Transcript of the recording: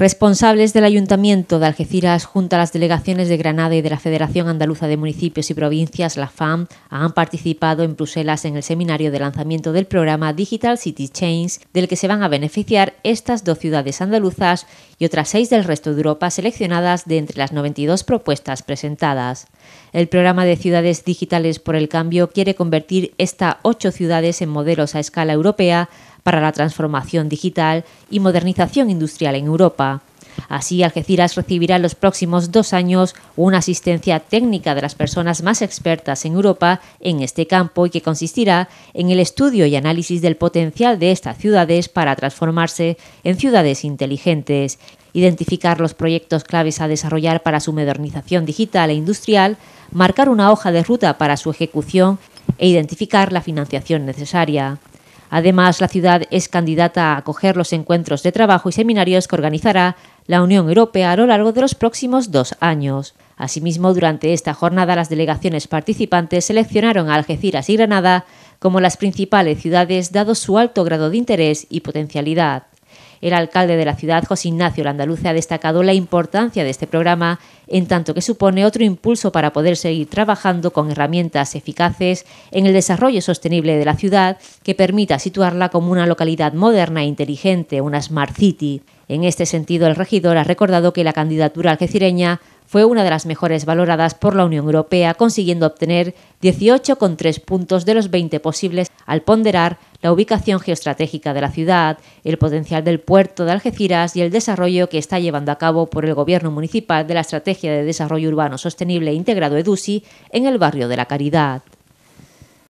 Responsables del Ayuntamiento de Algeciras, junto a las delegaciones de Granada y de la Federación Andaluza de Municipios y Provincias, la FAM, han participado en Bruselas en el seminario de lanzamiento del programa Digital City Change, del que se van a beneficiar estas dos ciudades andaluzas y otras seis del resto de Europa seleccionadas de entre las 92 propuestas presentadas. El programa de Ciudades Digitales por el Cambio quiere convertir estas ocho ciudades en modelos a escala europea para la transformación digital y modernización industrial en Europa. Así, Algeciras recibirá en los próximos dos años una asistencia técnica de las personas más expertas en Europa en este campo y que consistirá en el estudio y análisis del potencial de estas ciudades para transformarse en ciudades inteligentes, identificar los proyectos claves a desarrollar para su modernización digital e industrial, marcar una hoja de ruta para su ejecución e identificar la financiación necesaria. Además, la ciudad es candidata a acoger los encuentros de trabajo y seminarios que organizará la Unión Europea a lo largo de los próximos dos años. Asimismo, durante esta jornada las delegaciones participantes seleccionaron a Algeciras y Granada como las principales ciudades dado su alto grado de interés y potencialidad. El alcalde de la ciudad, José Ignacio Landaluce, ha destacado la importancia de este programa, en tanto que supone otro impulso para poder seguir trabajando con herramientas eficaces en el desarrollo sostenible de la ciudad que permita situarla como una localidad moderna e inteligente, una Smart City. En este sentido, el regidor ha recordado que la candidatura algecireña fue una de las mejores valoradas por la Unión Europea, consiguiendo obtener 18,3 puntos de los 20 posibles al ponderar la ubicación geoestratégica de la ciudad, el potencial del puerto de Algeciras y el desarrollo que está llevando a cabo por el Gobierno Municipal de la Estrategia de Desarrollo Urbano Sostenible Integrado EDUSI en el barrio de la Caridad.